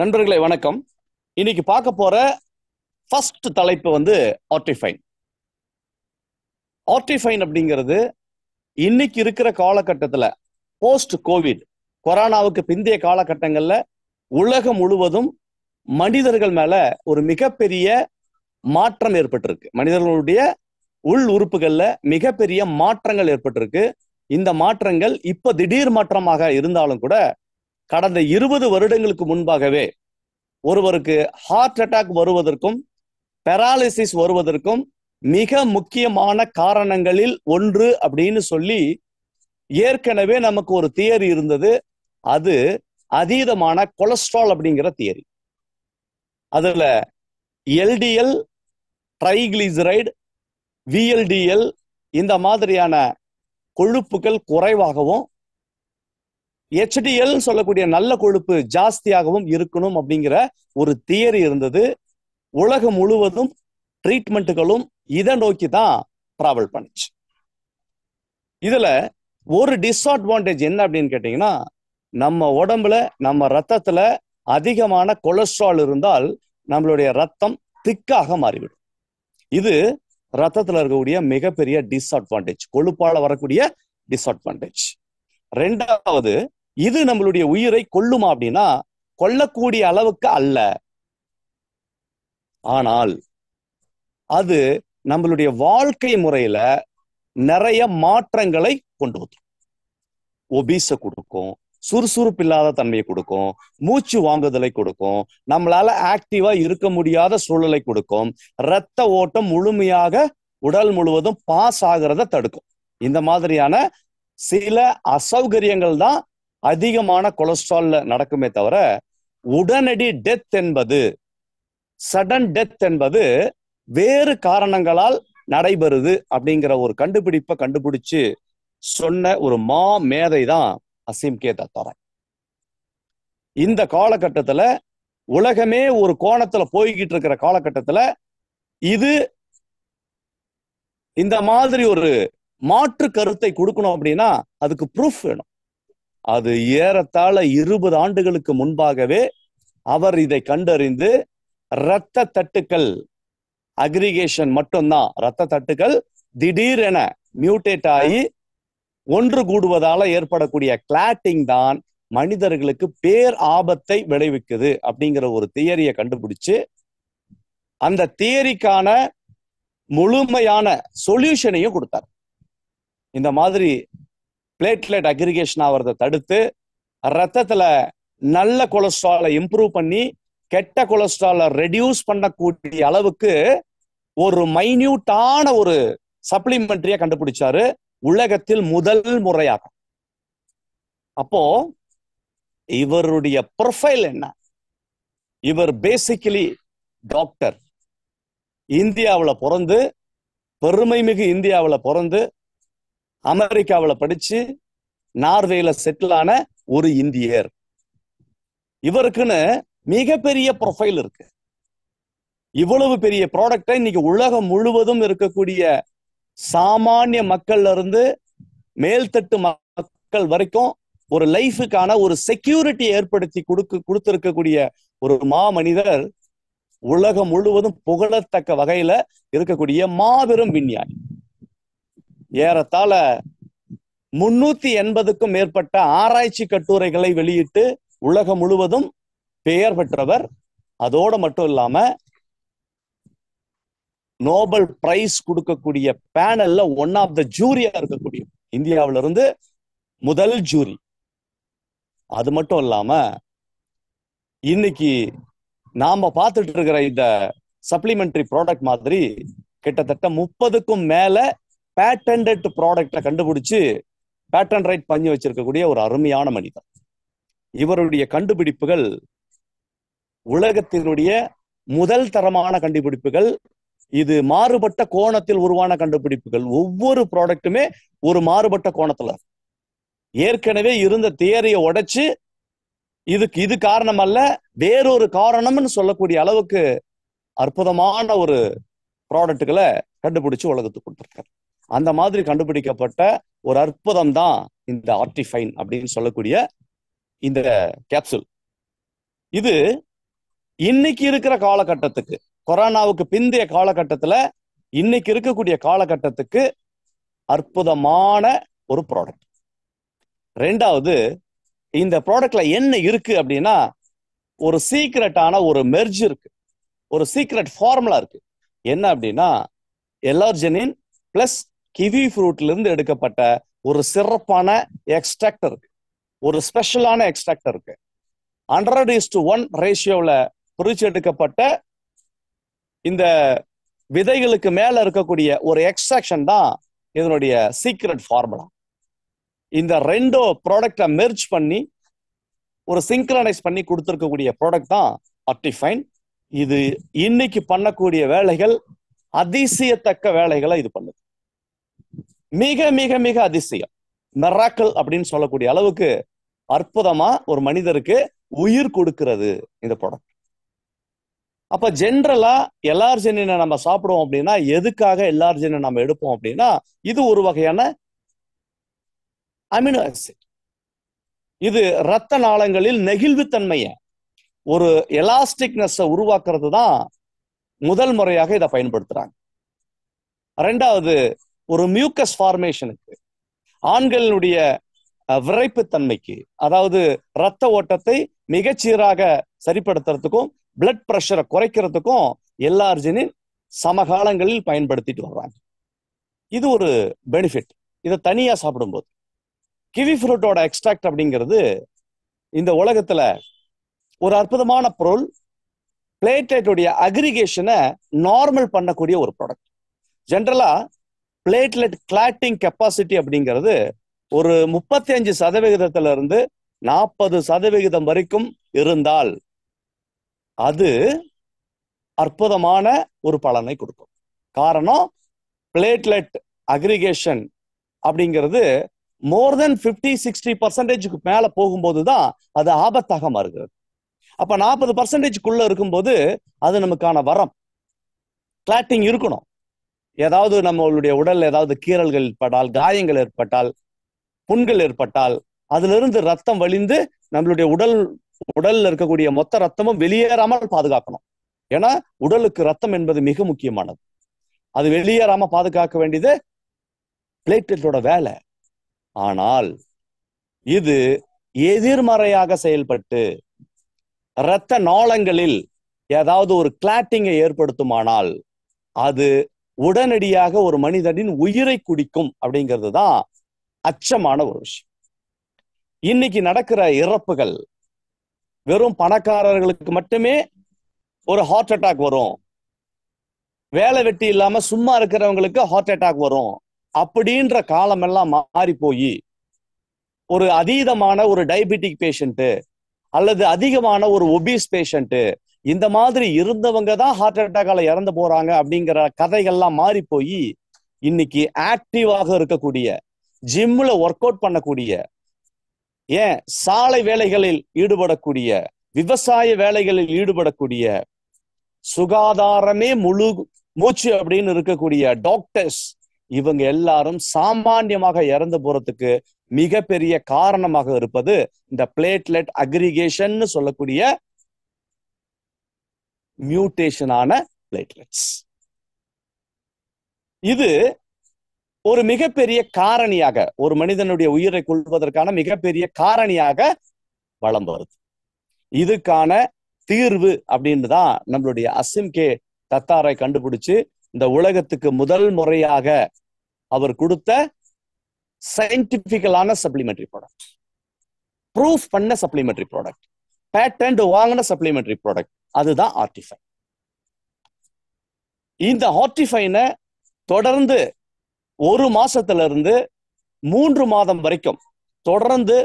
நண்பர்களே வணக்கம் இன்னைக்கு பார்க்க போற ஃபர்ஸ்ட் தலைப்பு வந்து ஆர்டிஃபைன் ஆர்டிஃபைன் அப்படிங்கிறது இன்னைக்கு இருக்கிற காலகட்டத்தில் போஸ்ட் கோவிட் கொரோனாவுக்கு பிந்தைய காலகட்டங்களில் உலகம் முழுவதும் மனிதர்கள் மேல ஒரு மிகப்பெரிய மாற்றம் ஏற்பட்டிருக்கு மனிதர்களுடைய உள் உறுப்புகளில் மிகப்பெரிய மாற்றங்கள் ஏற்பட்டிருக்கு இந்த மாற்றங்கள் இப்ப திடீர் மாற்றமாக இருந்தாலும் கூட கடந்த இருபது வருடங்களுக்கு முன்பாகவே ஒருவருக்கு ஹார்ட் அட்டாக் வருவதற்கும் பெராலிசிஸ் வருவதற்கும் மிக முக்கியமான காரணங்களில் ஒன்று அப்படின்னு சொல்லி ஏற்கனவே நமக்கு ஒரு தியரி இருந்தது அது அதீதமான கொலஸ்ட்ரால் அப்படிங்கிற தியரி அதுல எல்டிஎல் ட்ரைகிளிசரைடு விஎல்டிஎல் இந்த மாதிரியான கொழுப்புகள் குறைவாகவும் ஹெச்டிஎல் சொல்லக்கூடிய நல்ல கொழுப்பு ஜாஸ்தியாகவும் இருக்கணும் அப்படிங்கிற ஒரு தியரி இருந்தது உலகம் முழுவதும் ட்ரீட்மெண்ட்டுகளும் இதை நோக்கி தான் டிராவல் பண்ணுச்சு இதுல ஒரு டிஸ்அட்வான்டேஜ் என்ன அப்படின்னு கேட்டீங்கன்னா நம்ம உடம்புல நம்ம ரத்தத்துல அதிகமான கொலஸ்ட்ரால் இருந்தால் நம்மளுடைய ரத்தம் திக்காக மாறிவிடும் இது ரத்தத்துல இருக்கக்கூடிய மிகப்பெரிய டிஸ்அட்வான்டேஜ் கொழுப்பால வரக்கூடிய டிஸ்அட்வான்டேஜ் ரெண்டாவது இது நம்மளுடைய உயிரை கொல்லுமா அப்படின்னா கொல்லக்கூடிய அளவுக்கு அல்ல ஆனால் அது நம்மளுடைய வாழ்க்கை முறையில நிறைய மாற்றங்களை கொண்டு வந்துடும் ஒபீஸை கொடுக்கும் சுறுசுறுப்பு இல்லாத தன்மையை கொடுக்கும் மூச்சு வாங்குதலை கொடுக்கும் நம்மளால ஆக்டிவா இருக்க முடியாத சூழலை கொடுக்கும் இரத்த ஓட்டம் முழுமையாக உடல் முழுவதும் பாஸ் ஆகிறத தடுக்கும் இந்த மாதிரியான சில அசௌகரியங்கள் தான் அதிகமான கொலஸ்ட்ரால்ல நடக்குமே தவிர உடனடி டெத் என்பது சடன் டெத் என்பது வேறு காரணங்களால் நடைபெறுது அப்படிங்கிற ஒரு கண்டுபிடிப்பை கண்டுபிடிச்சு சொன்ன ஒரு மா மேதை தான் அசீம் கே தத்தாராய் இந்த காலகட்டத்துல உலகமே ஒரு கோணத்துல போய்கிட்டு இருக்கிற காலகட்டத்துல இது இந்த மாதிரி ஒரு மாற்று கருத்தை கொடுக்கணும் அப்படின்னா அதுக்கு ப்ரூஃப் வேணும் அது ஏறத்தாழ இருபது ஆண்டுகளுக்கு முன்பாகவே அவர் இதை கண்டறிந்து இரத்த தட்டுக்கள் அக்ரிகேஷன் மட்டும்தான் இரத்த தட்டுக்கள் திடீரென மியூட்டேட் ஆகி ஒன்று கூடுவதால ஏற்படக்கூடிய கிளாட்டிங் தான் மனிதர்களுக்கு பேர் ஆபத்தை விளைவிக்குது அப்படிங்கிற ஒரு தியரியை கண்டுபிடிச்சு அந்த தியரிக்கான முழுமையான சொல்யூஷனையும் கொடுத்தார் இந்த மாதிரி பிளேட்லெட் அக்ரிகேஷன் ஆகிறத தடுத்து ரத்தத்துல நல்ல கொலஸ்ட்ராலை இம்ப்ரூவ் பண்ணி கெட்ட கொலஸ்ட்ராலை ரெடியூஸ் பண்ணக்கூடிய அளவுக்கு ஒரு மைன்யூட்டான ஒரு சப்ளிமெண்ட்ரியா கண்டுபிடிச்சாரு உலகத்தில் முதல் முறையாக அப்போ இவருடைய ப்ரொஃபைல் என்ன இவர் பேசிக்கலி டாக்டர் இந்தியாவில் பிறந்து பெருமை மிகு இந்தியாவில் பிறந்து அமெரிக்காவில் படிச்சு நார்வேல செட்டில் ஆன ஒரு இந்தியர் இவருக்குன்னு மிகப்பெரிய ப்ரொஃபைல் இருக்கு இவ்வளவு பெரிய ப்ராடக்டை இன்னைக்கு உலகம் முழுவதும் இருக்கக்கூடிய சாமானிய மக்கள்ல இருந்து மேல்தட்டு மக்கள் வரைக்கும் ஒரு லைஃபுக்கான ஒரு செக்யூரிட்டி ஏற்படுத்தி கொடுக்க கொடுத்திருக்கக்கூடிய ஒரு மா மனிதர் உலகம் முழுவதும் புகழத்தக்க வகையில இருக்கக்கூடிய மாபெரும் விஞ்ஞானி ஏறத்தாழ முன்னூத்தி எண்பதுக்கும் மேற்பட்ட ஆராய்ச்சி கட்டுரைகளை வெளியிட்டு உலகம் முழுவதும் பெயர் பெற்றவர் அதோடு மட்டும் இல்லாம நோபல் பிரைஸ் கொடுக்கக்கூடிய பேனல்ல ஒன் ஆஃப் த ஜூரியா இருக்கக்கூடிய இந்தியாவில இருந்து முதல் ஜூரி அது மட்டும் இல்லாம இன்னைக்கு நாம பார்த்துட்டு இருக்கிற இந்த சப்ளிமெண்டரி ப்ராடக்ட் மாதிரி கிட்டத்தட்ட முப்பதுக்கும் மேல பேட்டன்ட் ப்ராடக்டை கண்டுபிடிச்சு பேட்டன் ரைட் பண்ணி வச்சிருக்கக்கூடிய ஒரு அருமையான மனிதர் இவருடைய கண்டுபிடிப்புகள் உலகத்தினுடைய முதல் தரமான கண்டுபிடிப்புகள் இது மாறுபட்ட கோணத்தில் உருவான கண்டுபிடிப்புகள் ஒவ்வொரு ப்ராடக்ட்டுமே ஒரு மாறுபட்ட கோணத்துல ஏற்கனவே இருந்த தேரையை உடைச்சு இதுக்கு இது காரணம் அல்ல வேறொரு காரணம்னு சொல்லக்கூடிய அளவுக்கு அற்புதமான ஒரு ப்ராடக்ட்டுகளை கண்டுபிடிச்சு உலகத்துக்கு கொடுத்துருக்காரு அந்த மாதிரி கண்டுபிடிக்கப்பட்ட ஒரு அற்புதம் தான் இந்த ஆர்டிஃபைன் அப்படின்னு சொல்லக்கூடிய இந்த கேப்சூல் இது இன்னைக்கு இருக்கிற காலகட்டத்துக்கு கொரோனாவுக்கு பிந்தைய காலகட்டத்துல இன்னைக்கு இருக்கக்கூடிய காலகட்டத்துக்கு அற்புதமான ஒரு ப்ராடக்ட் ரெண்டாவது இந்த ப்ராடக்ட்ல என்ன இருக்கு அப்படின்னா ஒரு சீக்ரெட்டான ஒரு மெர்ஜ் இருக்கு ஒரு சீக்ரெட் ஃபார்முலா இருக்கு என்ன அப்படின்னா எல்லார்ஜனின் பிளஸ் கிவி ஃப்ரூட்ல இருந்து எடுக்கப்பட்ட ஒரு சிறப்பான எக்ஸ்ட்ராக்ட் இருக்கு ஒரு ஸ்பெஷலான எக்ஸ்ட்ராக்ட் இருக்கு ஹண்ட்ரட் இஸ் டு ஒன் ரேஷியோவில் பிரிச்சு எடுக்கப்பட்ட இந்த விதைகளுக்கு மேல இருக்கக்கூடிய ஒரு எக்ஸ்ட்ராக்ஷன் தான் இதனுடைய சீக்ரெட் ஃபார்முலா இந்த ரெண்டோ ப்ராடக்டை மெர்ஜ் பண்ணி ஒரு சிங்க்ரனைஸ் பண்ணி கொடுத்துருக்கக்கூடிய ப்ராடக்ட் தான் அப்டிஃபைன் இது இன்னைக்கு பண்ணக்கூடிய வேலைகள் அதிசயத்தக்க வேலைகளை இது பண்ணுது மிக மிக மிக அதிசயம் மெராக்கல் அப்படின்னு சொல்லக்கூடிய அளவுக்கு அற்புதமா ஒரு மனிதருக்கு உயிர் கொடுக்கிறது இந்த படம் அப்ப ஜென்ரலா எல்லார்ஜெனினை நம்ம சாப்பிடுவோம் அப்படின்னா எதுக்காக எல்லார்ஜெனை நம்ம எடுப்போம் அப்படின்னா இது ஒரு வகையான அமினோ ஆசிட் இது இரத்த நாளங்களில் நெகிழ்வுத்தன்மைய ஒரு எலாஸ்டிக்னஸை உருவாக்குறது தான் முதல் முறையாக இதை பயன்படுத்துறாங்க ரெண்டாவது ஒரு மியூக்கஸ் ஃபார்மேஷனுக்கு ஆண்களினுடைய விரைப்பு தன்மைக்கு அதாவது இரத்த ஓட்டத்தை மிகச்சீராக சரிப்படுத்துறதுக்கும் பிளட் ப்ரெஷரை குறைக்கிறதுக்கும் எல்லார்ஜினின் சமகாலங்களில் பயன்படுத்திட்டு வர்றாங்க இது ஒரு பெனிஃபிட் இதை தனியாக சாப்பிடும்போது கிவி ஃப்ரூட்டோட எக்ஸ்ட்ராக்ட் அப்படிங்கிறது இந்த உலகத்தில் ஒரு அற்புதமான பொருள் பிளேட்லைட்டுடைய அக்ரிகேஷனை நார்மல் பண்ணக்கூடிய ஒரு ப்ராடக்ட் ஜென்ரலாக பிளேட்லெட் கிளாட்டிங் கெப்பாசிட்டி அப்படிங்கிறது ஒரு முப்பத்தி அஞ்சு சதவிகிதத்துல இருந்து நாற்பது சதவிகிதம் வரைக்கும் இருந்தால் அது அற்புதமான ஒரு பலனை கொடுக்கும் காரணம் பிளேட்லெட் அக்ரிகேஷன் அப்படிங்கிறது மோர் தென் ஃபிஃப்டி சிக்ஸ்டி பர்சன்டேஜுக்கு மேலே போகும்போது தான் அது ஆபத்தாக மாறுகிறது அப்போ நாற்பது பர்சன்டேஜ்க்குள்ள இருக்கும்போது அது நமக்கான வரம் கிளாட்டிங் இருக்கணும் ஏதாவது நம்மளுடைய உடல் ஏதாவது கீறல்கள் ஏற்பட்டால் காயங்கள் ஏற்பட்டால் புண்கள் ஏற்பட்டால் அதிலிருந்து ரத்தம் வலிந்து நம்மளுடைய உடல் உடல்ல இருக்கக்கூடிய மொத்த ரத்தமும் வெளியேறாமல் பாதுகாக்கணும் ஏன்னா உடலுக்கு ரத்தம் என்பது மிக முக்கியமானது அது வெளியேறாம பாதுகாக்க வேண்டியது பிளேட்லெட்டோட வேலை ஆனால் இது எதிர்மறையாக செயல்பட்டு இரத்த நாளங்களில் ஏதாவது ஒரு கிளாட்டிங்கை ஏற்படுத்துமானால் அது உடனடியாக ஒரு மனிதனின் உயிரை குடிக்கும் அப்படிங்கிறது தான் அச்சமான ஒரு விஷயம் இன்னைக்கு நடக்கிற இறப்புகள் வெறும் பணக்காரர்களுக்கு மட்டுமே ஒரு ஹார்ட் அட்டாக் வரும் வேலை வெட்டி இல்லாம சும்மா இருக்கிறவங்களுக்கு ஹார்ட் அட்டாக் வரும் அப்படின்ற காலமெல்லாம் மாறி போய் ஒரு அதீதமான ஒரு டயபெட்டிக் பேஷண்ட்டு அல்லது அதிகமான ஒரு ஒபீஸ் பேஷண்ட்டு இந்த மாதிரி இருந்தவங்க தான் ஹார்ட் அட்டாக்கால இறந்து போறாங்க அப்படிங்கிற கதைகள்லாம் மாறி போய் இன்னைக்கு ஆக்டிவாக இருக்கக்கூடிய ஜிம்ல ஒர்க் அவுட் பண்ணக்கூடிய ஏன் சாலை வேலைகளில் ஈடுபடக்கூடிய விவசாய வேலைகளில் ஈடுபடக்கூடிய சுகாதாரமே முழு மூச்சு அப்படின்னு இருக்கக்கூடிய டாக்டர்ஸ் இவங்க எல்லாரும் சாமானியமாக இறந்து போறதுக்கு மிகப்பெரிய காரணமாக இருப்பது இந்த பிளேட்லெட் அக்ரிகேஷன் சொல்லக்கூடிய மியூட்டேஷன் ஆன பிளேட்லெட்ஸ் இது ஒரு மிகப்பெரிய காரணியாக ஒரு மனிதனுடைய உயிரை கொள்வதற்கான மிகப்பெரிய காரணியாக வளம் வருது இதுக்கான தீர்வு அப்படின்னு தான் நம்மளுடைய அசிம் கே தத்தாரை கண்டுபிடிச்சு இந்த உலகத்துக்கு முதல் முறையாக அவர் கொடுத்த சயின்டிபிக்கலான சப்ளிமெண்ட்ரி ப்ராடக்ட் ப்ரூஃப் பண்ண சப்ளிமெண்ட்ரி ப்ராடக்ட் பேட்டன்ட் வாங்கின சப்ளிமெண்ட்ரி ப்ராடக்ட் அதுதான் ஆர்டிஃபை இந்த ஹார்டிஃபைனை தொடர்ந்து ஒரு மாசத்துல இருந்து மூன்று மாதம் வரைக்கும் தொடர்ந்து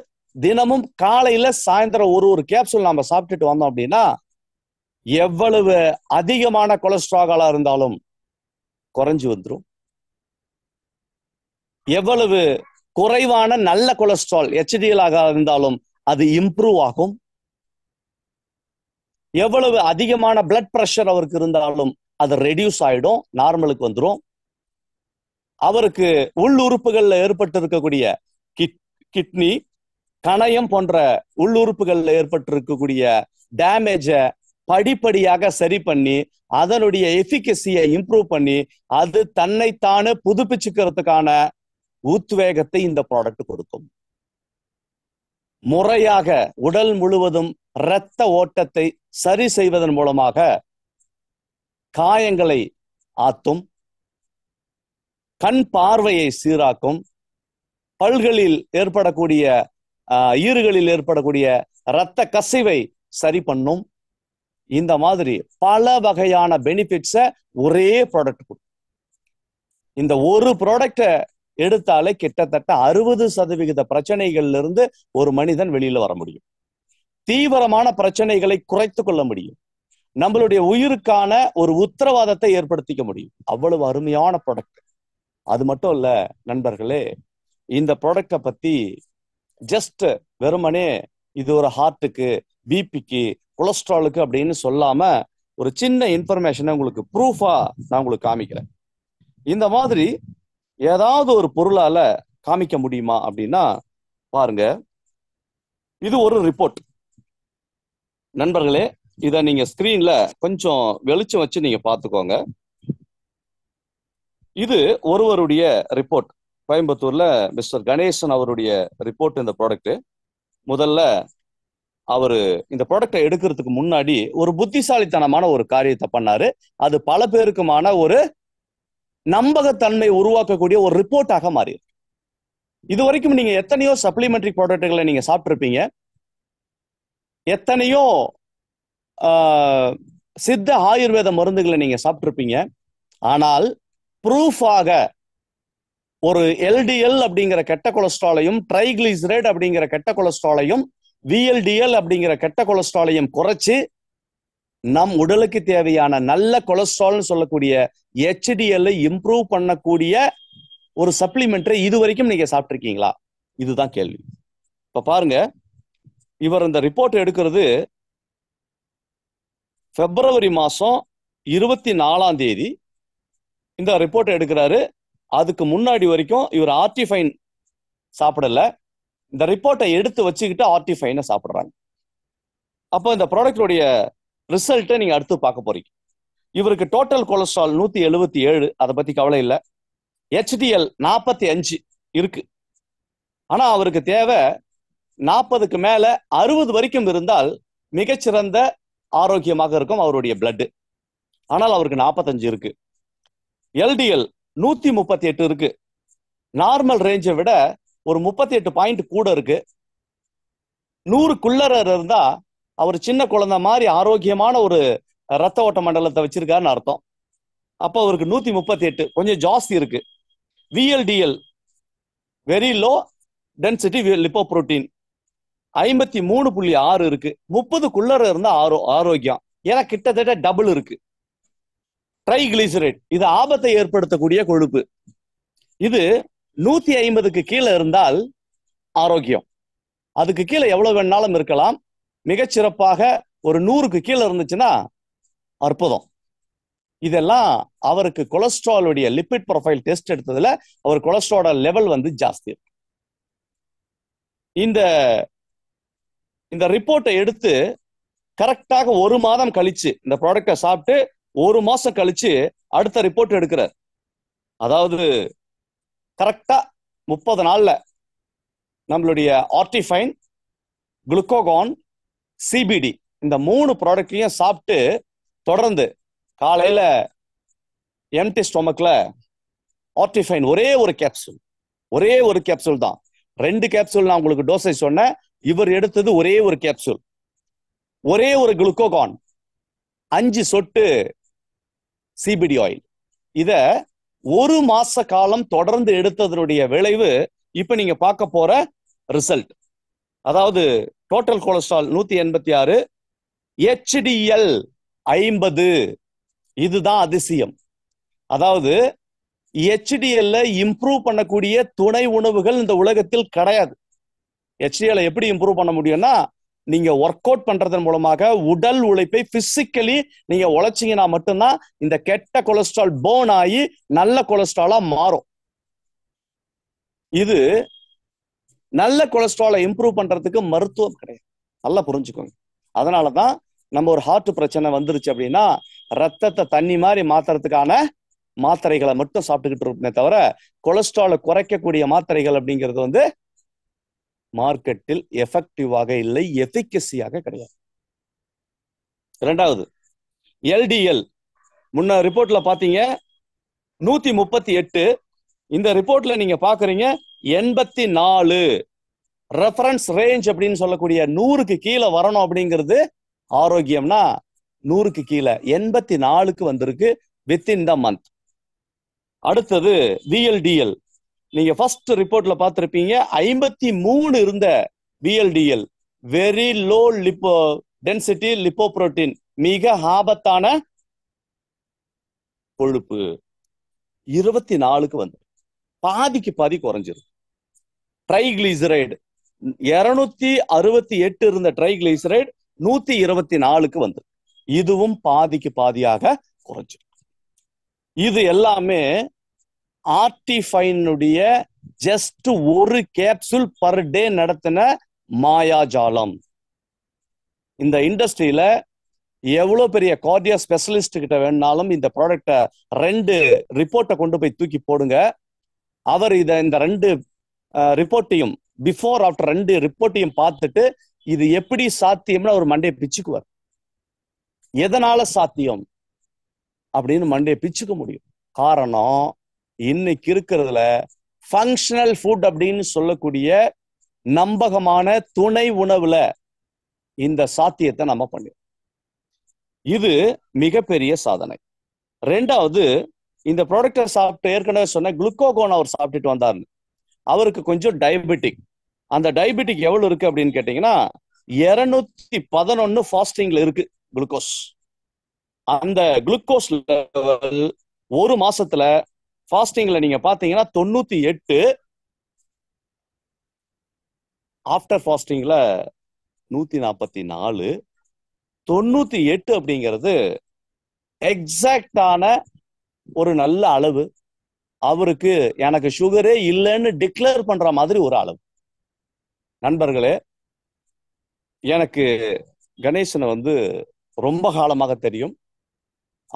தினமும் காலையில சாயந்தரம் ஒரு ஒரு கேப்சூல் நாம சாப்பிட்டுட்டு வந்தோம் அப்படின்னா எவ்வளவு அதிகமான கொலஸ்ட்ராலா இருந்தாலும் குறைஞ்சு வந்துடும் எவ்வளவு குறைவான நல்ல கொலஸ்ட்ரால் ஹெச்டிஎல் ஆக இருந்தாலும் அது இம்ப்ரூவ் ஆகும் எவ்வளவு அதிகமான பிளட் ப்ரெஷர் அவருக்கு இருந்தாலும் அது ரெடியூஸ் ஆயிடும் நார்மலுக்கு வந்துடும் அவருக்கு உள் உறுப்புகளில் ஏற்பட்டு இருக்கக்கூடிய கிட் கிட்னி கணையம் போன்ற உள் உறுப்புகளில் ஏற்பட்டு இருக்கக்கூடிய டேமேஜை படிப்படியாக சரி பண்ணி அதனுடைய எஃபிகசியை இம்ப்ரூவ் பண்ணி அது தன்னைத்தானே புதுப்பிச்சுக்கிறதுக்கான உத்வேகத்தை இந்த ப்ராடக்ட் கொடுக்கும் முறையாக உடல் முழுவதும் இரத்த ஓட்டத்தை சரி செய்வதன் மூலமாக காயங்களை ஆத்தும் கண் பார்வையை சீராக்கும் பல்களில் ஏற்படக்கூடிய ஈறுகளில் ஏற்படக்கூடிய இரத்த கசிவை சரி பண்ணும் இந்த மாதிரி பல வகையான பெனிஃபிட்ஸை ஒரே ப்ராடக்ட் கொடுக்கும் இந்த ஒரு ப்ராடக்டை எடுத்தாலே கிட்டத்தட்ட அறுபது சதவிகித பிரச்சனைகள்ல இருந்து ஒரு மனிதன் வெளியில வர முடியும் தீவிரமான பிரச்சனைகளை குறைத்து கொள்ள முடியும் நம்மளுடைய உயிருக்கான ஒரு உத்தரவாதத்தை ஏற்படுத்திக்க முடியும் அவ்வளவு அருமையான ப்ராடக்ட் அது மட்டும் இல்ல நண்பர்களே இந்த ப்ராடக்டை பத்தி ஜஸ்ட் வெறுமனே இது ஒரு ஹார்ட்டுக்கு பிபிக்கு கொலஸ்ட்ராலுக்கு அப்படின்னு சொல்லாம ஒரு சின்ன இன்ஃபர்மேஷனை உங்களுக்கு ப்ரூஃபா நான் உங்களுக்கு காமிக்கிறேன் இந்த மாதிரி ஏதாவது ஒரு பொருளால காமிக்க முடியுமா அப்படின்னா பாருங்க இது ஒரு ரிப்போர்ட் நண்பர்களே இதை நீங்க ஸ்கிரீன்ல கொஞ்சம் வெளிச்சம் வச்சு நீங்க பாத்துக்கோங்க இது ஒருவருடைய ரிப்போர்ட் கோயம்புத்தூர்ல மிஸ்டர் கணேசன் அவருடைய ரிப்போர்ட் இந்த ப்ராடக்ட் முதல்ல அவரு இந்த ப்ராடக்டை எடுக்கிறதுக்கு முன்னாடி ஒரு புத்திசாலித்தனமான ஒரு காரியத்தை பண்ணாரு அது பல பேருக்குமான ஒரு நம்பகத்தன்மை உருவாக்கக்கூடிய ஒரு ரிப்போர்ட்டாக மாறி இது வரைக்கும் நீங்க எத்தனையோ சப்ளிமெண்ட்ரி ப்ராடக்ட்களை நீங்க இருப்பீங்க எத்தனையோ சித்த ஆயுர்வேத மருந்துகளை நீங்க சாப்பிட்ருப்பீங்க ஆனால் ப்ரூஃபாக ஒரு எல்டிஎல் அப்படிங்கிற கெட்ட கொலஸ்ட்ராலையும் ட்ரைகிளிசரைட் அப்படிங்கிற கெட்ட கொலஸ்ட்ராலையும் விஎல்டிஎல் அப்படிங்கிற கெட்ட கொலஸ்ட்ராலையும் குறைச்சு நம் உடலுக்கு தேவையான நல்ல கொலஸ்ட்ரால்னு சொல்லக்கூடிய எச்டிஎல் இம்ப்ரூவ் பண்ணக்கூடிய ஒரு சப்ளிமெண்ட்ரை இது வரைக்கும் நீங்க சாப்பிட்ருக்கீங்களா இதுதான் கேள்வி இப்ப பாருங்க இவர் இந்த ரிப்போர்ட் எடுக்கிறது பிப்ரவரி மாதம் இருபத்தி நாலாம் தேதி இந்த ரிப்போர்ட் எடுக்கிறாரு அதுக்கு முன்னாடி வரைக்கும் இவர் ஆர்டிஃபைன் சாப்பிடல இந்த ரிப்போர்ட்டை எடுத்து வச்சுக்கிட்டு ஆர்டிஃபைனை சாப்பிட்றாங்க அப்போ இந்த ப்ராடக்டோடைய ரிசல்ட்டை நீங்கள் அடுத்து பார்க்க போறீங்க இவருக்கு டோட்டல் கொலஸ்ட்ரால் நூற்றி எழுபத்தி ஏழு அதை பற்றி கவலை இல்லை ஹெச்டிஎல் நாற்பத்தி அஞ்சு இருக்கு ஆனால் அவருக்கு தேவை நாற்பதுக்கு மேல அறுபது வரைக்கும் இருந்தால் மிகச்சிறந்த ஆரோக்கியமாக இருக்கும் அவருடைய பிளட்டு ஆனால் அவருக்கு நாற்பத்தஞ்சு இருக்கு எல்டிஎல் நூத்தி முப்பத்தி எட்டு இருக்கு நார்மல் ரேஞ்சை விட ஒரு முப்பத்தி எட்டு பாயிண்ட் கூட இருக்கு நூறுக்குள்ளற இருந்தா அவர் சின்ன குழந்தை மாதிரி ஆரோக்கியமான ஒரு ரத்த ஓட்ட மண்டலத்தை வச்சிருக்காருன்னு அர்த்தம் அப்போ அவருக்கு நூத்தி முப்பத்தி எட்டு கொஞ்சம் ஜாஸ்தி இருக்கு VLDL very low density lipoprotein ஐம்பத்தி மூணு புள்ளி ஆறு இருக்கு முப்பது முப்பதுக்குள்ளர இருந்தா ஆரோ ஆரோக்கியம் ஏன்னா கிட்டத்தட்ட டபுள் இருக்கு ட்ரைகிளிசரேட் இது ஆபத்தை ஏற்படுத்தக்கூடிய கொழுப்பு இது நூத்தி ஐம்பதுக்கு கீழே இருந்தால் ஆரோக்கியம் அதுக்கு கீழே எவ்வளவு வேணாலும் இருக்கலாம் மிகச்சிறப்பாக ஒரு நூறுக்கு கீழே இருந்துச்சுன்னா அற்புதம் இதெல்லாம் அவருக்கு கொலஸ்ட்ராலுடைய லிபிட் ப்ரொஃபைல் டெஸ்ட் எடுத்ததுல அவர் கொலஸ்ட்ராலோட லெவல் வந்து ஜாஸ்தி இருக்கு இந்த இந்த ரிப்போர்ட்டை எடுத்து கரெக்டாக ஒரு மாதம் கழிச்சு இந்த ப்ராடக்டை சாப்பிட்டு ஒரு மாசம் கழிச்சு அடுத்த ரிப்போர்ட் எடுக்கிறார் அதாவது கரெக்டா முப்பது நாள்ல நம்மளுடைய ஆர்டிஃபைன் குளுக்கோகான் சிபிடி இந்த மூணு ப்ராடக்டையும் சாப்பிட்டு தொடர்ந்து காலையில எம்டி ஸ்டொமக்ல ஆர்டிஃபைன் ஒரே ஒரு கேப்சூல் ஒரே ஒரு கேப்சூல் தான் ரெண்டு கேப்சூல் நான் உங்களுக்கு டோசேஜ் சொன்னேன் இவர் எடுத்தது ஒரே ஒரு கேப்சூல் ஒரே ஒரு குளுக்கோகான் அஞ்சு சொட்டு சிபிடி ஆயில் இத ஒரு மாச காலம் தொடர்ந்து எடுத்ததனுடைய விளைவு இப்ப நீங்க பார்க்க போற ரிசல்ட் அதாவது டோட்டல் கொலஸ்ட்ரால் நூத்தி எண்பத்தி ஆறு ஹெச்டிஎல் ஐம்பது இதுதான் அதிசயம் அதாவது ஹெச்டிஎல்ல இம்ப்ரூவ் பண்ணக்கூடிய துணை உணவுகள் இந்த உலகத்தில் கிடையாது ஹெச்டிஎல் எப்படி இம்ப்ரூவ் பண்ண முடியும்னா நீங்க ஒர்க் அவுட் பண்றதன் மூலமாக உடல் உழைப்பை பிசிக்கலி நீங்க உழைச்சிங்கன்னா மட்டும்தான் இந்த கெட்ட கொலஸ்ட்ரால் போன் ஆகி நல்ல கொலஸ்ட்ராலா மாறும் இது நல்ல கொலஸ்ட்ராலை இம்ப்ரூவ் பண்றதுக்கு மருத்துவம் கிடையாது நல்லா புரிஞ்சுக்கோங்க அதனாலதான் நம்ம ஒரு ஹார்ட் பிரச்சனை வந்துருச்சு அப்படின்னா ரத்தத்தை தண்ணி மாதிரி மாத்துறதுக்கான மாத்திரைகளை மட்டும் சாப்பிட்டுக்கிட்டு இருப்போமே தவிர கொலஸ்ட்ராலை குறைக்கக்கூடிய மாத்திரைகள் அப்படிங்கிறது வந்து மார்க்கெட்டில் எஃபெக்டிவாக இல்லை எஃபிகசியாக கிடையாது இரண்டாவது எல்டிஎல் முன்ன ரிப்போர்ட்ல பாத்தீங்க நூத்தி முப்பத்தி எட்டு இந்த ரிப்போர்ட்ல நீங்க பாக்குறீங்க எண்பத்தி நாலு ரெஃபரன்ஸ் ரேஞ்ச் அப்படின்னு சொல்லக்கூடிய நூறுக்கு கீழே வரணும் அப்படிங்கிறது ஆரோக்கியம்னா நூறுக்கு கீழே எண்பத்தி நாலுக்கு வந்திருக்கு வித்தின் த மந்த் அடுத்தது விஎல்டிஎல் நீங்க ஃபர்ஸ்ட் ரிப்போர்ட்ல பார்த்துருப்பீங்க ஐம்பத்தி மூணு இருந்த VLDL very low lipo density protein மிக ஆபத்தான கொழுப்பு இருபத்தி நாலுக்கு வந்து பாதிக்கு பாதி குறைஞ்சிரும் ட்ரைகிளிசரைடு இருநூத்தி அறுபத்தி எட்டு இருந்த ட்ரைகிளிசரைடு நூத்தி இருபத்தி நாலுக்கு வந்து இதுவும் பாதிக்கு பாதியாக குறைஞ்சிருக்கு இது எல்லாமே ஆர்டிஃபைனுடைய ஜஸ்ட் ஒரு கேப்சூல் பர் டே நடத்தின மாயாஜாலம் இந்த இண்டஸ்ட்ரியில எவ்வளோ பெரிய கார்டியா ஸ்பெஷலிஸ்ட் கிட்ட வேணாலும் இந்த ப்ராடக்டை ரெண்டு ரிப்போர்ட்டை கொண்டு போய் தூக்கி போடுங்க அவர் இதை இந்த ரெண்டு ரிப்போர்ட்டையும் பிஃபோர் ஆஃப்டர் ரெண்டு ரிப்போர்ட்டையும் பார்த்துட்டு இது எப்படி சாத்தியம்னு அவர் மண்டையை பிச்சுக்குவார் எதனால சாத்தியம் அப்படின்னு மண்டையை பிச்சுக்க முடியும் காரணம் இன்னைக்கு இருக்கிறதுல ஃபங்க்ஷனல் ஃபுட் அப்படின்னு சொல்லக்கூடிய நம்பகமான துணை உணவுல இந்த சாத்தியத்தை நம்ம பண்ணி இது மிகப்பெரிய சாதனை ரெண்டாவது இந்த ப்ராடக்டை சாப்பிட்டு ஏற்கனவே சொன்ன குளுக்கோகோன் அவர் சாப்பிட்டுட்டு வந்தார்னு அவருக்கு கொஞ்சம் டயபெட்டிக் அந்த டயபெட்டிக் எவ்வளவு இருக்கு அப்படின்னு கேட்டீங்கன்னா இருநூத்தி பதினொன்னு ஃபாஸ்டிங்ல இருக்கு குளுக்கோஸ் அந்த குளுக்கோஸ் ஒரு மாசத்துல ஃபாஸ்டிங்ல நீங்க பாத்தீங்கன்னா தொண்ணூத்தி எட்டு ஆஃப்டர் ஃபாஸ்டிங்ல நூத்தி நாற்பத்தி நாலு தொண்ணூத்தி எட்டு அப்படிங்கிறது எக்ஸாக்டான ஒரு நல்ல அளவு அவருக்கு எனக்கு சுகரே இல்லைன்னு டிக்ளேர் பண்ற மாதிரி ஒரு அளவு நண்பர்களே எனக்கு கணேசனை வந்து ரொம்ப காலமாக தெரியும்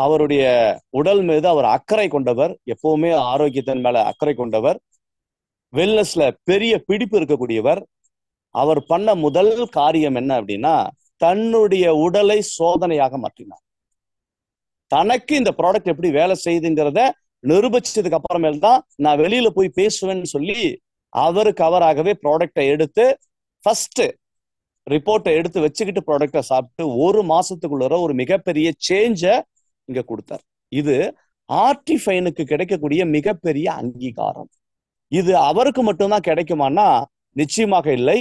அவருடைய உடல் மீது அவர் அக்கறை கொண்டவர் எப்பவுமே ஆரோக்கியத்தின் மேல அக்கறை கொண்டவர் வெல்னஸ்ல பெரிய பிடிப்பு இருக்கக்கூடியவர் அவர் பண்ண முதல் காரியம் என்ன அப்படின்னா தன்னுடைய உடலை சோதனையாக மாற்றினார் தனக்கு இந்த ப்ராடக்ட் எப்படி வேலை செய்யுதுங்கிறத நிரூபிச்சதுக்கு அப்புறமேல்தான் தான் நான் வெளியில போய் பேசுவேன்னு சொல்லி அவருக்கு அவராகவே ப்ராடக்டை எடுத்து ஃபர்ஸ்ட் ரிப்போர்ட்டை எடுத்து வச்சுக்கிட்டு ப்ராடக்டை சாப்பிட்டு ஒரு மாசத்துக்குள்ள ஒரு மிகப்பெரிய சேஞ்சை இங்க கொடுத்தார் இது ஃபைனுக்கு கிடைக்கக்கூடிய மிகப்பெரிய அங்கீகாரம் இது அவருக்கு மட்டும்தான் கிடைக்குமானா நிச்சயமாக இல்லை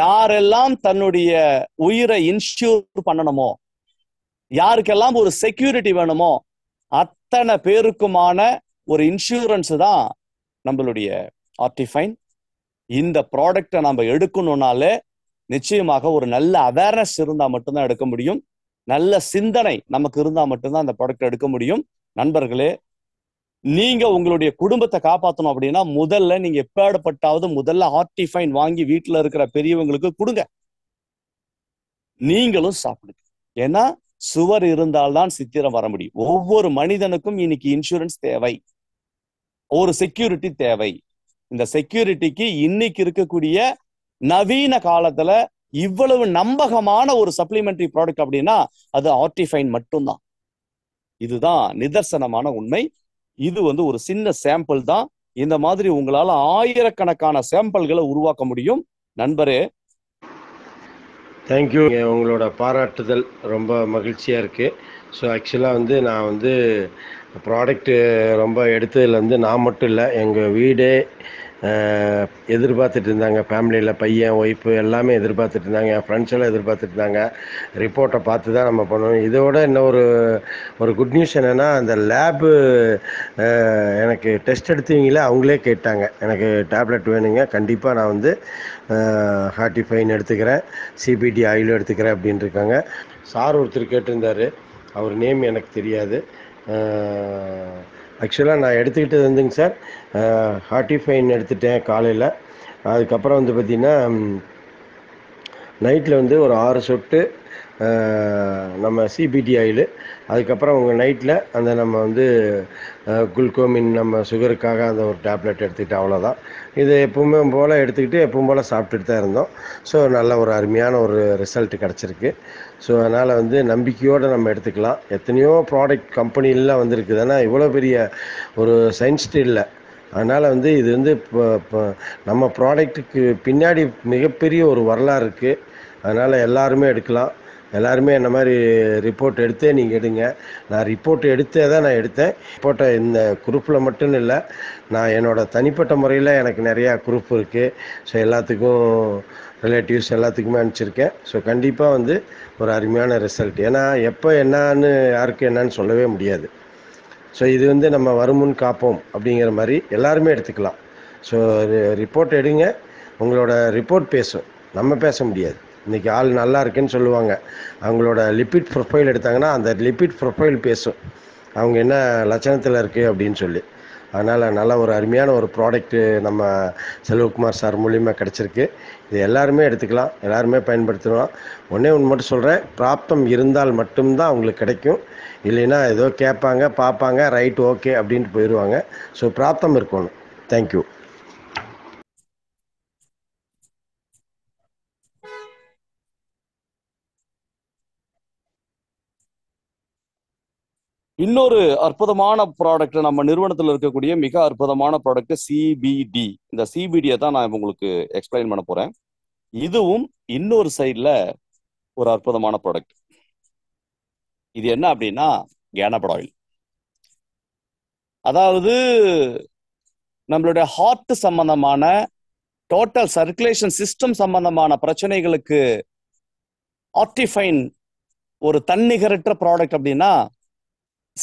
யாரெல்லாம் தன்னுடைய உயிரை இன்ஷூர் பண்ணணுமோ யாருக்கெல்லாம் ஒரு செக்யூரிட்டி வேணுமோ அத்தனை பேருக்குமான ஒரு இன்சூரன்ஸ் தான் நம்மளுடைய ஆர்டிஃபைன் இந்த ப்ராடக்டை நம்ம எடுக்கணும்னாலே நிச்சயமாக ஒரு நல்ல அவேர்னஸ் இருந்தால் மட்டும்தான் எடுக்க முடியும் நல்ல சிந்தனை நமக்கு இருந்தா மட்டும்தான் அந்த ப்ராடக்ட் எடுக்க முடியும் நண்பர்களே நீங்க உங்களுடைய குடும்பத்தை காப்பாற்றணும் அப்படின்னா முதல்ல நீங்க எப்பாடுபட்டாவது முதல்ல ஆர்டிஃபைன் வாங்கி வீட்டுல இருக்கிற பெரியவங்களுக்கு கொடுங்க நீங்களும் சாப்பிடுங்க ஏன்னா சுவர் இருந்தால்தான் சித்திரம் வர முடியும் ஒவ்வொரு மனிதனுக்கும் இன்னைக்கு இன்சூரன்ஸ் தேவை ஒரு செக்யூரிட்டி தேவை இந்த செக்யூரிட்டிக்கு இன்னைக்கு இருக்கக்கூடிய நவீன காலத்துல இவ்வளவு நம்பகமான ஒரு சப்ளிமெண்டரி ப்ராடக்ட் அப்படின்னா அது ஆர்டிஃபைன் மட்டும்தான் இதுதான் நிதர்சனமான உண்மை இது வந்து ஒரு சின்ன சாம்பிள் தான் இந்த மாதிரி உங்களால ஆயிரக்கணக்கான சாம்பிள்களை உருவாக்க முடியும் நண்பரே தேங்க்யூ உங்களோட பாராட்டுதல் ரொம்ப மகிழ்ச்சியாக இருக்கு ஸோ ஆக்சுவலாக வந்து நான் வந்து ப்ராடக்ட்டு ரொம்ப எடுத்ததுலேருந்து நான் மட்டும் இல்லை எங்கள் வீடே எதிர்பார்த்துட்டு இருந்தாங்க ஃபேமிலியில் பையன் ஒய்ஃபு எல்லாமே எதிர்பார்த்துட்டு இருந்தாங்க என் ஃப்ரெண்ட்ஸ் எல்லாம் எதிர்பார்த்துட்டு இருந்தாங்க ரிப்போர்ட்டை பார்த்து தான் நம்ம பண்ணணும் இதோட இன்னும் ஒரு ஒரு குட் நியூஸ் என்னென்னா அந்த லேபு எனக்கு டெஸ்ட் எடுத்தவங்களே அவங்களே கேட்டாங்க எனக்கு டேப்லெட் வேணுங்க கண்டிப்பாக நான் வந்து ஃபைன் எடுத்துக்கிறேன் சிபிடி ஆயில் எடுத்துக்கிறேன் அப்படின்னு இருக்காங்க சார் ஒருத்தர் கேட்டிருந்தார் அவர் நேம் எனக்கு தெரியாது ஆக்சுவலாக நான் எடுத்துக்கிட்டது வந்துங்க சார் ஃபைன் எடுத்துட்டேன் காலையில் அதுக்கப்புறம் வந்து பார்த்திங்கன்னா நைட்டில் வந்து ஒரு ஆறு சொட்டு நம்ம சிபிடி ஆயிலு அதுக்கப்புறம் உங்கள் நைட்டில் அந்த நம்ம வந்து குளுக்கோமின் நம்ம சுகருக்காக அந்த ஒரு டேப்லெட் எடுத்துக்கிட்டு அவ்வளோதான் இது எப்பவுமே போல் எடுத்துக்கிட்டு எப்பவும் போல் சாப்பிட்டுட்டு தான் இருந்தோம் ஸோ நல்ல ஒரு அருமையான ஒரு ரிசல்ட் கிடச்சிருக்கு ஸோ அதனால் வந்து நம்பிக்கையோடு நம்ம எடுத்துக்கலாம் எத்தனையோ ப்ராடக்ட் கம்பெனிலாம் வந்திருக்குது ஆனால் இவ்வளோ பெரிய ஒரு சயின்ஸ்ட் இல்லை அதனால் வந்து இது வந்து இப்போ நம்ம ப்ராடக்ட்டுக்கு பின்னாடி மிகப்பெரிய ஒரு வரலாறு இருக்குது அதனால் எல்லாருமே எடுக்கலாம் எல்லாருமே என்ன மாதிரி ரிப்போர்ட் எடுத்தே நீங்கள் எடுங்க நான் ரிப்போர்ட் எடுத்தே தான் நான் எடுத்தேன் ரிப்போர்ட்டை இந்த குரூப்பில் மட்டும் இல்லை நான் என்னோடய தனிப்பட்ட முறையில் எனக்கு நிறையா குரூப் இருக்குது ஸோ எல்லாத்துக்கும் ரிலேட்டிவ்ஸ் எல்லாத்துக்குமே அனுப்பிச்சிருக்கேன் ஸோ கண்டிப்பாக வந்து ஒரு அருமையான ரிசல்ட் ஏன்னா எப்போ என்னான்னு யாருக்கு என்னன்னு சொல்லவே முடியாது ஸோ இது வந்து நம்ம வருமுன் காப்போம் அப்படிங்கிற மாதிரி எல்லாருமே எடுத்துக்கலாம் ஸோ ரிப்போர்ட் எடுங்க உங்களோட ரிப்போர்ட் பேசும் நம்ம பேச முடியாது இன்றைக்கி ஆள் நல்லா இருக்குன்னு சொல்லுவாங்க அவங்களோட லிப்பிட் ப்ரொஃபைல் எடுத்தாங்கன்னா அந்த லிப்பிட் ப்ரொஃபைல் பேசும் அவங்க என்ன லட்சணத்தில் இருக்குது அப்படின்னு சொல்லி அதனால் நல்ல ஒரு அருமையான ஒரு ப்ராடக்ட்டு நம்ம செல்வகுமார் சார் மூலியமாக கிடச்சிருக்கு இது எல்லாருமே எடுத்துக்கலாம் எல்லாருமே பயன்படுத்தலாம் ஒன்றே ஒன்று மட்டும் சொல்கிறேன் பிராப்தம் இருந்தால் மட்டும்தான் அவங்களுக்கு கிடைக்கும் இல்லைன்னா ஏதோ கேட்பாங்க பார்ப்பாங்க ரைட் ஓகே அப்படின்ட்டு போயிடுவாங்க ஸோ பிராப்தம் இருக்கணும் தேங்க்யூ இன்னொரு அற்புதமான ப்ராடக்ட் நம்ம நிறுவனத்தில் இருக்கக்கூடிய மிக அற்புதமான ப்ராடக்ட் சிபிடி இந்த சிபிடியை தான் நான் உங்களுக்கு எக்ஸ்பிளைன் பண்ண போறேன் இதுவும் இன்னொரு சைட்ல ஒரு அற்புதமான ப்ராடக்ட் இது என்ன அப்படின்னா கேனபட் ஆயில் அதாவது நம்மளுடைய ஹார்ட் சம்பந்தமான டோட்டல் சர்க்குலேஷன் சிஸ்டம் சம்பந்தமான பிரச்சனைகளுக்கு ஆர்டிஃபைன் ஒரு தன்னிகரற்ற ப்ராடக்ட் அப்படின்னா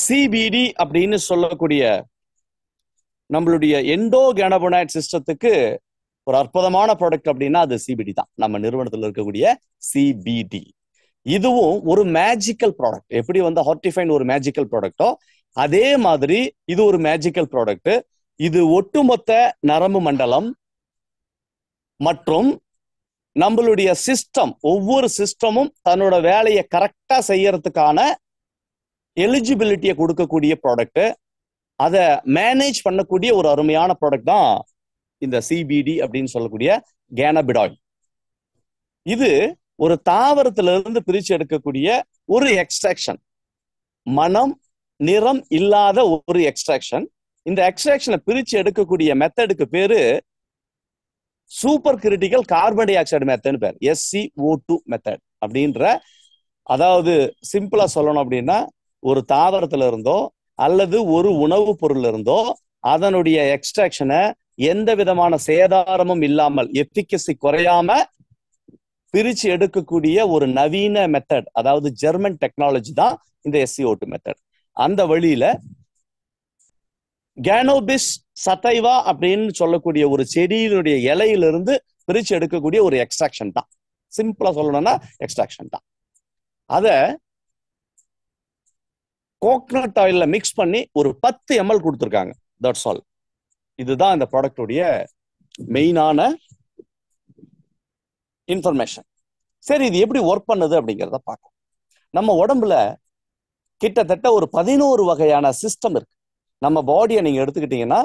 சிபிடி அப்படின்னு சொல்லக்கூடிய நம்மளுடைய எண்டோ கேனபோனைட் சிஸ்டத்துக்கு ஒரு அற்புதமான ப்ராடக்ட் அப்படின்னா அது சிபிடி தான் நம்ம நிறுவனத்தில் இருக்கக்கூடிய சிபிடி இதுவும் ஒரு மேஜிக்கல் ப்ராடக்ட் எப்படி வந்து ஹார்டிஃபைன் ஒரு மேஜிக்கல் ப்ராடக்டோ அதே மாதிரி இது ஒரு மேஜிக்கல் ப்ராடக்ட் இது ஒட்டுமொத்த நரம்பு மண்டலம் மற்றும் நம்மளுடைய சிஸ்டம் ஒவ்வொரு சிஸ்டமும் தன்னோட வேலையை கரெக்டா செய்யறதுக்கான எலிஜிபிலிட்டியை கொடுக்கக்கூடிய ப்ராடக்ட் அதை மேனேஜ் பண்ணக்கூடிய ஒரு அருமையான ப்ராடக்ட் தான் இந்த சிபிடி அப்படின்னு சொல்லக்கூடிய கேனபிடாய் இது ஒரு தாவரத்துல இருந்து பிரிச்சு எடுக்கக்கூடிய ஒரு எக்ஸ்ட்ராக்ஷன் மனம் நிறம் இல்லாத ஒரு எக்ஸ்ட்ராக்ஷன் இந்த எக்ஸ்ட்ராக்ஷனை பிரிச்சு எடுக்கக்கூடிய மெத்தடுக்கு பேரு super critical carbon dioxide மெத்தட்னு பேர் எஸ்சி ஓ டூ மெத்தட் அப்படின்ற அதாவது சிம்பிளா சொல்லணும் அப்படின்னா ஒரு தாவரத்துல இருந்தோ அல்லது ஒரு உணவுப் பொருள் இருந்தோ அதனுடைய எக்ஸ்ட்ராக்ஷனை எந்த விதமான சேதாரமும் இல்லாமல் எஃபிகசி குறையாம பிரிச்சு எடுக்கக்கூடிய ஒரு நவீன மெத்தட் அதாவது ஜெர்மன் டெக்னாலஜி தான் இந்த எஸ்சிஓட்டு மெத்தட் அந்த வழியில கேனோபிஸ் சத்தைவா அப்படின்னு சொல்லக்கூடிய ஒரு செடியினுடைய இலையிலிருந்து பிரிச்சு எடுக்கக்கூடிய ஒரு எக்ஸ்ட்ராக்ஷன் தான் சிம்பிளா சொல்லணும்னா எக்ஸ்ட்ராக்ஷன் தான் அத கோக்னட் ஆயில்ல மிக்ஸ் பண்ணி ஒரு பத்து எம்எல் கொடுத்துருக்காங்க தட்ஸ் ஆல் இதுதான் இந்த ப்ராடக்டோடைய மெயினான இன்ஃபர்மேஷன் சரி இது எப்படி ஒர்க் பண்ணுது அப்படிங்கிறத பார்க்கும் நம்ம உடம்புல கிட்டத்தட்ட ஒரு பதினோரு வகையான சிஸ்டம் இருக்கு நம்ம பாடியை நீங்க எடுத்துக்கிட்டீங்கன்னா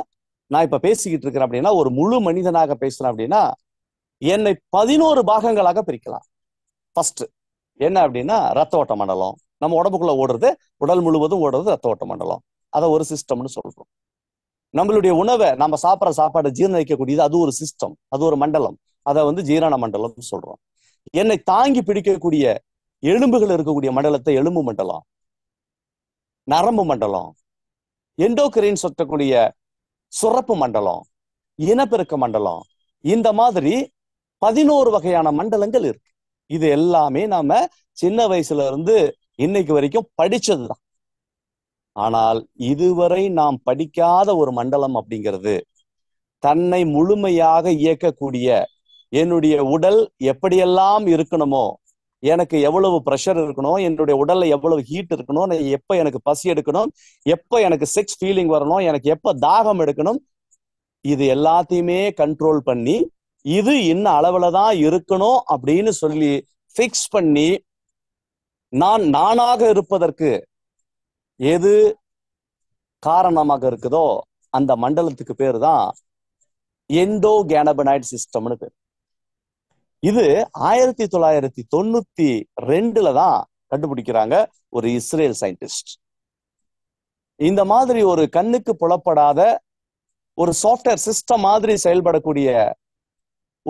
நான் இப்ப பேசிக்கிட்டு இருக்கிறேன் அப்படின்னா ஒரு முழு மனிதனாக பேசுறேன் அப்படின்னா என்னை பதினோரு பாகங்களாக பிரிக்கலாம் ஃபர்ஸ்ட் என்ன அப்படின்னா ரத்த ஓட்ட மண்டலம் நம்ம உடம்புக்குள்ள ஓடுறது உடல் முழுவதும் ஓடுறது ரத்த ஓட்ட மண்டலம் அதை ஒரு சிஸ்டம்னு சொல்றோம் நம்மளுடைய உணவை நம்ம சாப்பிட்ற சாப்பாடு ஜீரணிக்கக்கூடியது அது ஒரு சிஸ்டம் அது ஒரு மண்டலம் அதை வந்து ஜீரண மண்டலம் சொல்றோம் என்னை தாங்கி பிடிக்கக்கூடிய எலும்புகள் இருக்கக்கூடிய மண்டலத்தை எலும்பு மண்டலம் நரம்பு மண்டலம் எண்டோகிரின் சொல்லக்கூடிய சுரப்பு மண்டலம் இனப்பெருக்க மண்டலம் இந்த மாதிரி பதினோரு வகையான மண்டலங்கள் இருக்கு இது எல்லாமே நாம சின்ன வயசுல இருந்து இன்னைக்கு வரைக்கும் படிச்சதுதான் ஆனால் இதுவரை நாம் படிக்காத ஒரு மண்டலம் அப்படிங்கிறது தன்னை முழுமையாக இயக்கக்கூடிய என்னுடைய உடல் எப்படியெல்லாம் இருக்கணுமோ எனக்கு எவ்வளவு ப்ரெஷர் இருக்கணும் என்னுடைய உடல்ல எவ்வளவு ஹீட் இருக்கணும் எப்ப எனக்கு பசி எடுக்கணும் எப்ப எனக்கு செக்ஸ் ஃபீலிங் வரணும் எனக்கு எப்ப தாகம் எடுக்கணும் இது எல்லாத்தையுமே கண்ட்ரோல் பண்ணி இது இன்ன அளவுல தான் இருக்கணும் அப்படின்னு சொல்லி ஃபிக்ஸ் பண்ணி நான் நானாக இருப்பதற்கு எது காரணமாக இருக்குதோ அந்த மண்டலத்துக்கு பேர் தான் எண்டோ கேனபனைட் சிஸ்டம்னு பேர் இது ஆயிரத்தி தொள்ளாயிரத்தி தொண்ணூத்தி ரெண்டுல தான் கண்டுபிடிக்கிறாங்க ஒரு இஸ்ரேல் சயின்டிஸ்ட் இந்த மாதிரி ஒரு கண்ணுக்கு புலப்படாத ஒரு சாஃப்ட்வேர் சிஸ்டம் மாதிரி செயல்படக்கூடிய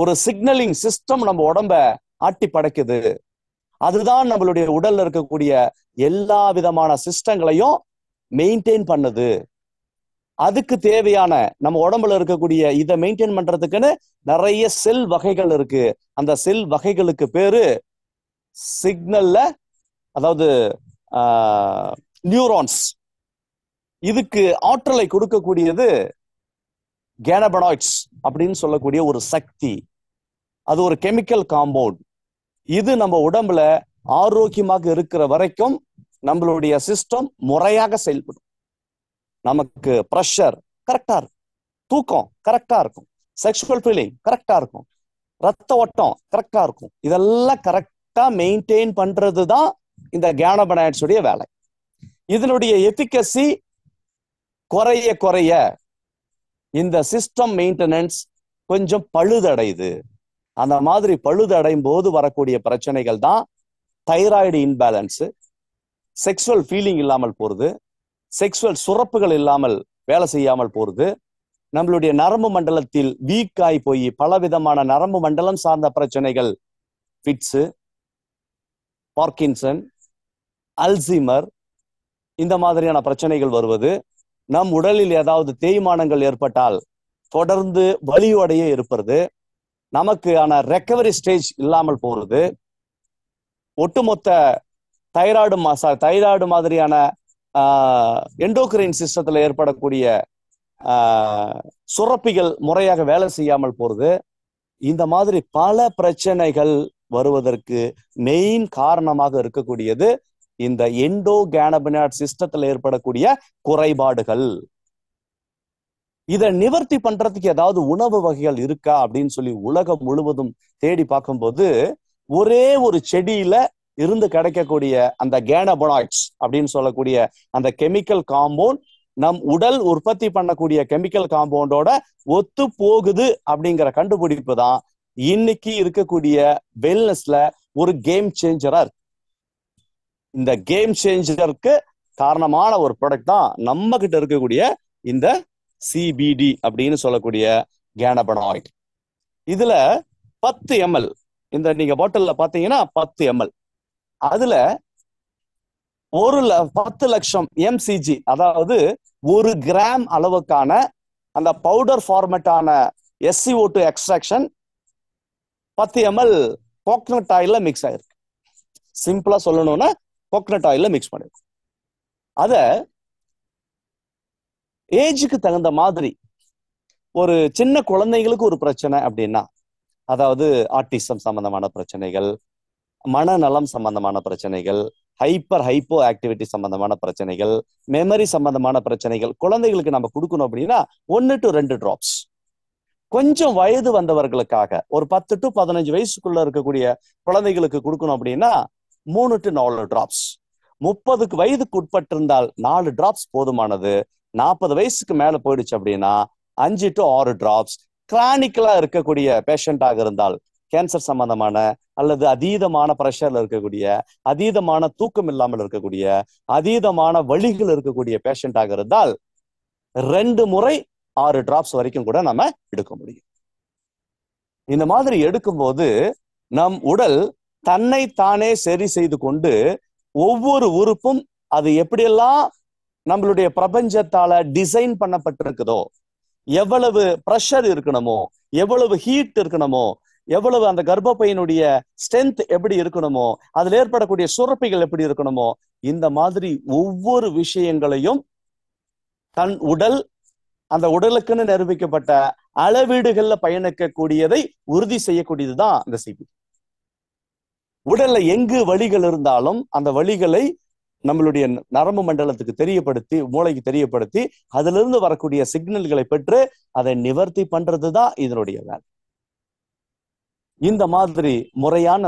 ஒரு சிக்னலிங் சிஸ்டம் நம்ம உடம்ப ஆட்டி படைக்குது அதுதான் நம்மளுடைய உடல்ல இருக்கக்கூடிய எல்லா விதமான சிஸ்டங்களையும் மெயின்டைன் பண்ணுது அதுக்கு தேவையான நம்ம உடம்புல இருக்கக்கூடிய இதை மெயின்டைன் பண்றதுக்குன்னு நிறைய செல் வகைகள் இருக்கு அந்த செல் வகைகளுக்கு பேரு சிக்னல்ல அதாவது நியூரான்ஸ் இதுக்கு ஆற்றலை கொடுக்கக்கூடியது கேனபனாய்ட்ஸ் அப்படின்னு சொல்லக்கூடிய ஒரு சக்தி அது ஒரு கெமிக்கல் காம்பவுண்ட் இது நம்ம உடம்புல ஆரோக்கியமாக இருக்கிற வரைக்கும் நம்மளுடைய சிஸ்டம் முறையாக செயல்படும் நமக்கு ப்ரெஷர் கரெக்டா இருக்கும் தூக்கம் கரெக்டா இருக்கும் செக்ஷுவல் ஃபீலிங் கரெக்டா இருக்கும் ரத்த ஓட்டம் கரெக்டா இருக்கும் இதெல்லாம் கரெக்டா மெயின்டைன் பண்றது தான் இந்த கேனபனாய்ட்ஸுடைய வேலை இதனுடைய எஃபிகசி குறைய குறைய இந்த சிஸ்டம் மெயின்டெனன்ஸ் கொஞ்சம் பழுதடையுது அந்த மாதிரி பழுது அடையும் போது வரக்கூடிய பிரச்சனைகள் தான் தைராய்டு இன்பேலன்ஸு செக்ஸுவல் ஃபீலிங் இல்லாமல் போகிறது செக்ஸுவல் சுரப்புகள் இல்லாமல் வேலை செய்யாமல் போகிறது நம்மளுடைய நரம்பு மண்டலத்தில் வீக் ஆகி போய் பலவிதமான நரம்பு மண்டலம் சார்ந்த பிரச்சனைகள் ஃபிட்ஸு பார்க்கின்சன் அல்சிமர் இந்த மாதிரியான பிரச்சனைகள் வருவது நம் உடலில் ஏதாவது தேய்மானங்கள் ஏற்பட்டால் தொடர்ந்து வலியோடைய இருப்பது நமக்கு ஆன ரெக்கவரி ஸ்டேஜ் இல்லாமல் போறது ஒட்டுமொத்த தைராய்டு மாசா தைராய்டு மாதிரியான என்டோக்ரைன் சிஸ்டத்தில் ஏற்படக்கூடிய சுரப்பிகள் முறையாக வேலை செய்யாமல் போறது இந்த மாதிரி பல பிரச்சனைகள் வருவதற்கு மெயின் காரணமாக இருக்கக்கூடியது இந்த எண்டோ கேனபினாட் சிஸ்டத்தில் ஏற்படக்கூடிய குறைபாடுகள் இதை நிவர்த்தி பண்றதுக்கு ஏதாவது உணவு வகைகள் இருக்கா அப்படின்னு சொல்லி உலகம் முழுவதும் தேடி பார்க்கும்போது ஒரே ஒரு செடியில இருந்து கிடைக்கக்கூடிய அந்த கேனபனாய்ட்ஸ் அப்படின்னு சொல்லக்கூடிய அந்த கெமிக்கல் காம்பவுண்ட் நம் உடல் உற்பத்தி பண்ணக்கூடிய கெமிக்கல் காம்பவுண்டோட ஒத்து போகுது அப்படிங்கிற கண்டுபிடிப்பு தான் இன்னைக்கு இருக்கக்கூடிய வெல்னஸ்ல ஒரு கேம் சேஞ்சரா இருக்கு இந்த கேம் சேஞ்சருக்கு காரணமான ஒரு ப்ராடக்ட் தான் நம்ம கிட்ட இருக்கக்கூடிய இந்த சிபிடி அப்படின்னு சொல்லக்கூடிய கேனபனாய்ட் இதுல பத்து எம்எல் இந்த நீங்க பாட்டில் பாத்தீங்கன்னா பத்து எம்எல் அதுல ஒரு பத்து லட்சம் எம்சிஜி அதாவது ஒரு கிராம் அளவுக்கான அந்த பவுடர் ஃபார்மேட்டான எஸ்சி ஓட்டு எக்ஸ்ட்ராக்ஷன் பத்து எம்எல் கோக்னட் ஆயில மிக்ஸ் ஆயிருக்கு சிம்பிளா சொல்லணும்னா கோக்னட் ஆயில மிக்ஸ் பண்ணிருக்கு அதை ஏஜுக்கு தகுந்த மாதிரி ஒரு சின்ன குழந்தைங்களுக்கு ஒரு பிரச்சனை அப்படின்னா அதாவது ஆர்டிசம் சம்பந்தமான பிரச்சனைகள் மனநலம் சம்பந்தமான பிரச்சனைகள் ஹைப்பர் ஹைப்போ ஆக்டிவிட்டி சம்பந்தமான பிரச்சனைகள் மெமரி சம்பந்தமான பிரச்சனைகள் குழந்தைகளுக்கு நம்ம கொடுக்கணும் அப்படின்னா ஒன்னு டு ரெண்டு டிராப்ஸ் கொஞ்சம் வயது வந்தவர்களுக்காக ஒரு பத்து டு பதினஞ்சு வயசுக்குள்ள இருக்கக்கூடிய குழந்தைகளுக்கு கொடுக்கணும் அப்படின்னா மூணு டு நாலு டிராப்ஸ் முப்பதுக்கு வயதுக்கு உட்பட்டிருந்தால் நாலு டிராப்ஸ் போதுமானது நாற்பது வயசுக்கு மேல போயிடுச்சு அப்படின்னா அஞ்சு டு ஆறு டிராப்ஸ் கிளானிக்கலா இருக்கக்கூடிய பேஷண்டாக இருந்தால் கேன்சர் சம்பந்தமான அல்லது அதீதமான ப்ரெஷர்ல இருக்கக்கூடிய அதீதமான தூக்கம் இல்லாமல் இருக்கக்கூடிய அதீதமான வழிகள் இருக்கக்கூடிய பேஷண்டாக இருந்தால் ரெண்டு முறை ஆறு டிராப்ஸ் வரைக்கும் கூட நம்ம எடுக்க முடியும் இந்த மாதிரி எடுக்கும்போது நம் உடல் தன்னை தானே சரி செய்து கொண்டு ஒவ்வொரு உறுப்பும் அது எப்படியெல்லாம் நம்மளுடைய பிரபஞ்சத்தால டிசைன் பண்ணப்பட்டிருக்குதோ எவ்வளவு ப்ரெஷர் இருக்கணுமோ எவ்வளவு ஹீட் இருக்கணுமோ எவ்வளவு அந்த கர்ப்பப்பையினுடைய ஸ்ட்ரென்த் எப்படி இருக்கணுமோ அதுல ஏற்படக்கூடிய சுரப்பிகள் எப்படி இருக்கணுமோ இந்த மாதிரி ஒவ்வொரு விஷயங்களையும் தன் உடல் அந்த உடலுக்குன்னு நிரூபிக்கப்பட்ட அளவீடுகள்ல பயணிக்கக்கூடியதை உறுதி செய்யக்கூடியதுதான் இந்த சிபி உடல்ல எங்கு வழிகள் இருந்தாலும் அந்த வழிகளை நம்மளுடைய நரம்பு மண்டலத்துக்கு தெரியப்படுத்தி மூளைக்கு தெரியப்படுத்தி அதுல இருந்து வரக்கூடிய சிக்னல்களை பெற்று அதை நிவர்த்தி பண்றதுதான் இதனுடைய வேலை இந்த மாதிரி முறையான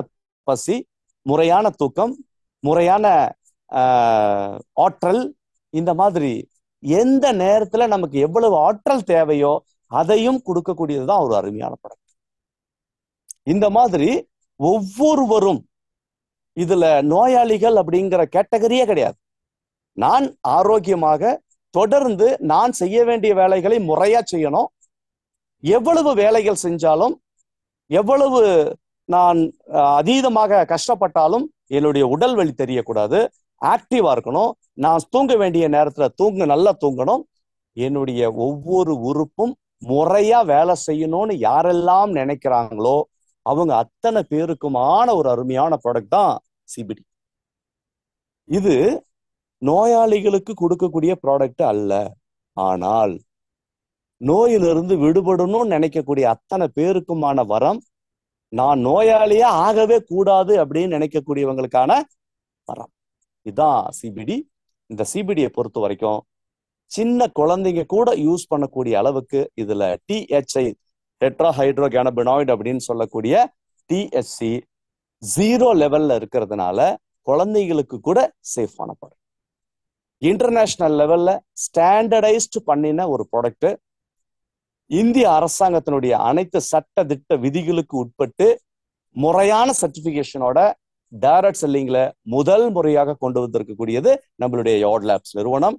பசி முறையான தூக்கம் முறையான ஆற்றல் இந்த மாதிரி எந்த நேரத்துல நமக்கு எவ்வளவு ஆற்றல் தேவையோ அதையும் கொடுக்கக்கூடியதுதான் ஒரு அருமையான படம் இந்த மாதிரி ஒவ்வொருவரும் இதுல நோயாளிகள் அப்படிங்கிற கேட்டகரியே கிடையாது நான் ஆரோக்கியமாக தொடர்ந்து நான் செய்ய வேண்டிய வேலைகளை முறையா செய்யணும் எவ்வளவு வேலைகள் செஞ்சாலும் எவ்வளவு நான் அதீதமாக கஷ்டப்பட்டாலும் என்னுடைய உடல் வலி தெரியக்கூடாது ஆக்டிவா இருக்கணும் நான் தூங்க வேண்டிய நேரத்துல தூங்க நல்லா தூங்கணும் என்னுடைய ஒவ்வொரு உறுப்பும் முறையா வேலை செய்யணும்னு யாரெல்லாம் நினைக்கிறாங்களோ அவங்க அத்தனை பேருக்குமான ஒரு அருமையான ப்ராடக்ட் தான் சிபிடி இது நோயாளிகளுக்கு கொடுக்கக்கூடிய ப்ராடக்ட் அல்ல ஆனால் நோயிலிருந்து விடுபடணும்னு நினைக்கக்கூடிய அத்தனை பேருக்குமான வரம் நான் நோயாளியா ஆகவே கூடாது அப்படின்னு நினைக்கக்கூடியவங்களுக்கான வரம் இதுதான் சிபிடி இந்த சிபிடியை பொறுத்த வரைக்கும் சின்ன குழந்தைங்க கூட யூஸ் பண்ணக்கூடிய அளவுக்கு இதுல டிஹெச்ஐ டெட்ரா கேனபினாய்டு அப்படின்னு சொல்லக்கூடிய டிஎஸ்சி ஜீரோ லெவல்ல இருக்கிறதுனால குழந்தைகளுக்கு கூட சேஃப் ப்ராடக்ட் இன்டர்நேஷனல் லெவல்ல ஸ்டாண்டர்டைஸ்டு பண்ணின ஒரு ப்ராடக்ட் இந்திய அரசாங்கத்தினுடைய அனைத்து சட்ட திட்ட விதிகளுக்கு உட்பட்டு முறையான சர்டிபிகேஷனோட டேரக்ட் செல்லிங்ல முதல் முறையாக கொண்டு வந்திருக்கக்கூடியது நம்மளுடைய யோட் லேப்ஸ் நிறுவனம்